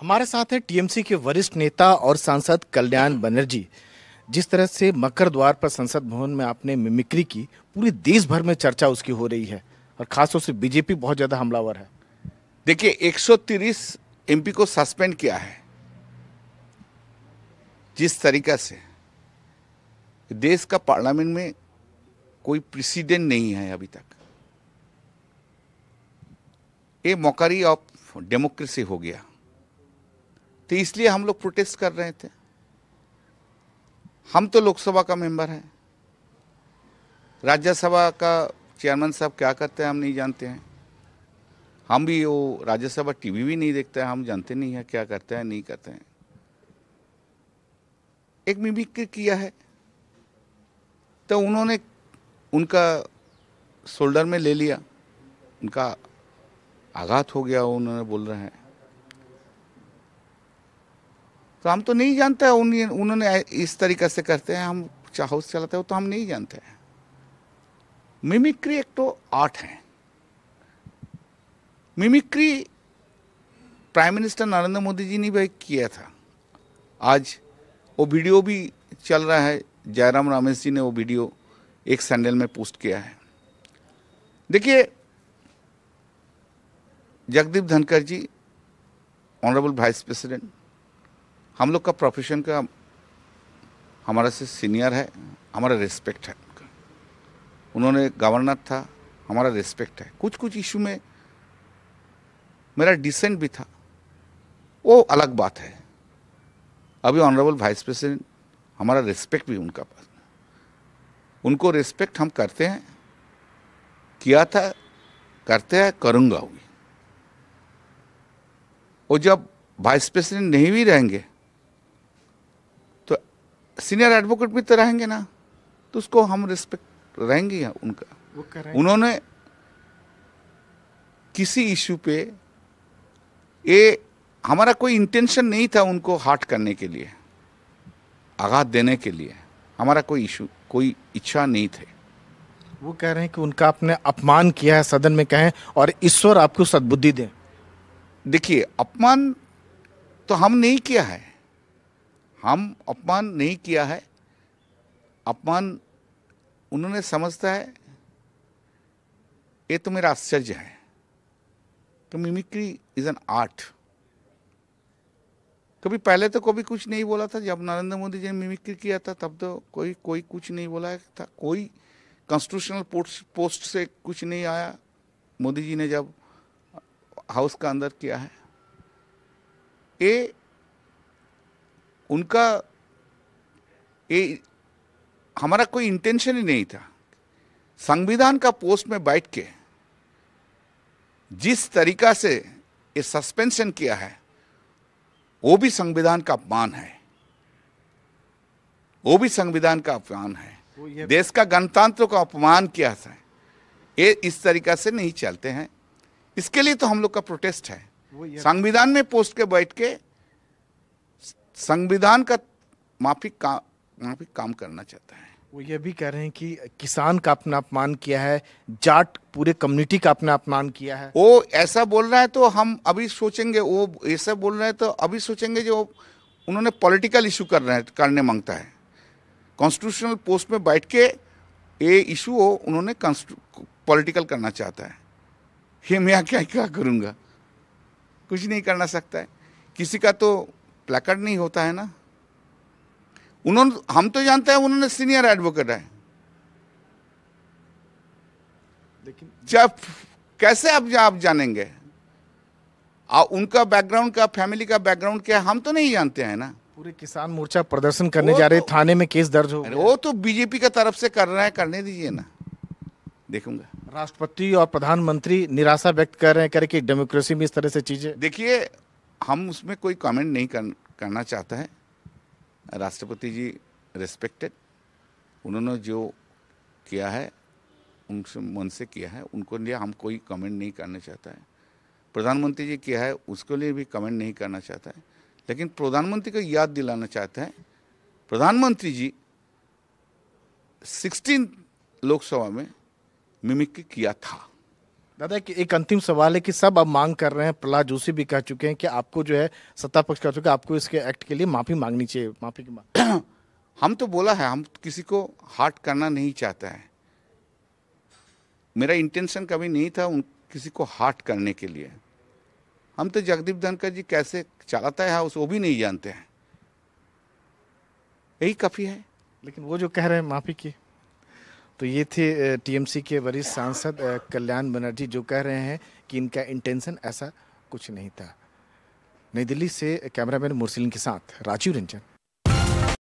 हमारे साथ है टीएमसी के वरिष्ठ नेता और सांसद कल्याण बनर्जी जिस तरह से मकर द्वार पर संसद भवन में आपने मिमिक्री की पूरे देश भर में चर्चा उसकी हो रही है और खासतौर से बीजेपी बहुत ज़्यादा हमलावर है देखिए 130 एमपी को सस्पेंड किया है जिस तरीका से देश का पार्लियामेंट में कोई प्रेसिडेंट नहीं है अभी तक ये मौकारी ऑफ डेमोक्रेसी हो गया तो इसलिए हम लोग प्रोटेस्ट कर रहे थे हम तो लोकसभा का मेंबर हैं राज्यसभा का चेयरमैन साहब क्या करते हैं हम नहीं जानते हैं हम भी वो राज्यसभा टीवी भी नहीं देखते हैं हम जानते नहीं हैं क्या करते हैं नहीं करते हैं एक मिमिक किया है तो उन्होंने उनका शोल्डर में ले लिया उनका आघात हो गया उन्होंने बोल रहे हैं तो हम तो नहीं जानते उन उन्होंने इस तरीके से करते हैं हम हाउस चलाते हो तो हम नहीं जानते हैं मिमिक्री एक तो आर्ट है mimicry prime minister Narendra Modi ji ने भी किया था आज वो वीडियो भी चल रहा है जयराम रमेश जी ने वो वीडियो एक सैंडल में पोस्ट किया है देखिए Jagdeep Dhankhar ji honourable vice president हम लोग का प्रोफेशन का हमारा से सीनियर है हमारा रिस्पेक्ट है उन्होंने गवर्नर था हमारा रिस्पेक्ट है कुछ कुछ इशू में मेरा डिसेंट भी था वो अलग बात है अभी ऑनरेबल वाइस प्रेसिडेंट हमारा रिस्पेक्ट भी उनका पास उनको रिस्पेक्ट हम करते हैं किया था करते हैं करूँगा वो जब वाइस प्रेसिडेंट नहीं भी रहेंगे सीनियर एडवोकेट भी तो रहेंगे ना तो उसको हम रिस्पेक्ट रहेंगे उनका वो उन्होंने किसी इशू पे ये हमारा कोई इंटेंशन नहीं था उनको हार्ट करने के लिए आघात देने के लिए हमारा कोई इशू कोई इच्छा नहीं थे वो कह रहे हैं कि उनका आपने अपमान किया है सदन में कहें और ईश्वर आपको सद्बुद्धि दें देखिए अपमान तो हम नहीं किया है हम अपमान नहीं किया है अपमान उन्होंने समझता है ये तो मेरा आश्चर्य है तो मिमिक्री इज एन आर्ट कभी पहले तो कभी कुछ नहीं बोला था जब नरेंद्र मोदी जी ने मिमिक्री किया था तब तो कोई कोई कुछ नहीं बोला था कोई कॉन्स्टिट्यूशनल पोस्ट पोस्ट से कुछ नहीं आया मोदी जी ने जब हाउस का अंदर किया है ये उनका ये हमारा कोई इंटेंशन ही नहीं था संविधान का पोस्ट में बैठ के जिस तरीका से ये सस्पेंशन किया है वो भी संविधान का अपमान है वो भी संविधान का अपमान है देश का गणतंत्र का अपमान किया था ये इस तरीका से नहीं चलते हैं इसके लिए तो हम लोग का प्रोटेस्ट है संविधान में पोस्ट के बैठ के संविधान का माफिक का माफिक काम करना चाहता है वो ये भी कह रहे हैं कि किसान का अपना अपमान किया है जाट पूरे कम्युनिटी का अपना अपमान किया है वो ऐसा बोल रहा है तो हम अभी सोचेंगे वो ऐसा बोल रहे हैं तो अभी सोचेंगे जो उन्होंने पॉलिटिकल इशू कर रहे हैं करने मांगता है कॉन्स्टिट्यूशनल पोस्ट में बैठ के ये इशू हो उन्होंने पॉलिटिकल करना चाहता है हे मैं क्या क्या करूँगा कुछ नहीं करना सकता है किसी का तो प्लेकर्ड नहीं होता है ना उन्होंने हम तो जानते हैं उन्होंने सीनियर एडवोकेट है लेकिन जब कैसे आप जा, आप जानेंगे आ, उनका बैकग्राउंड क्या फैमिली का बैकग्राउंड क्या हम तो नहीं जानते हैं ना पूरे किसान मोर्चा प्रदर्शन करने जा रहे तो, थाने में केस दर्ज हो वो तो बीजेपी का तरफ से कर रहा है करने दीजिए ना देखूंगा राष्ट्रपति और प्रधानमंत्री निराशा व्यक्त कर रहे हैं कह रहे कि डेमोक्रेसी में इस तरह से चीजें देखिए हम उसमें कोई कमेंट नहीं कर, करना चाहता है राष्ट्रपति जी रिस्पेक्टेड उन्होंने जो किया है उनसे मन से किया है उनको लिए हम कोई कमेंट नहीं करना चाहता है प्रधानमंत्री जी किया है उसके लिए भी कमेंट नहीं करना चाहता है लेकिन प्रधानमंत्री को याद दिलाना चाहते हैं प्रधानमंत्री जी सिक्सटीन लोकसभा में मिमिक्री किया था दादा एक अंतिम सवाल है कि सब अब मांग कर रहे हैं प्रहलाद जोशी भी कह चुके हैं कि आपको जो है सत्ता पक्ष कह चुके आपको इसके एक्ट के लिए माफ़ी मांगनी चाहिए माफ़ी की मांग हम तो बोला है हम किसी को हार्ट करना नहीं चाहता है मेरा इंटेंशन कभी नहीं था उन किसी को हार्ट करने के लिए हम तो जगदीप धनकर जी कैसे चलाता है उस वो भी नहीं जानते हैं यही काफ़ी है लेकिन वो जो कह रहे हैं माफ़ी की तो ये थे टीएमसी के वरिष्ठ सांसद कल्याण बनर्जी जो कह रहे हैं कि इनका इंटेंशन ऐसा कुछ नहीं था नई दिल्ली से कैमरामैन मुरसिलिन के साथ राजीव रंजन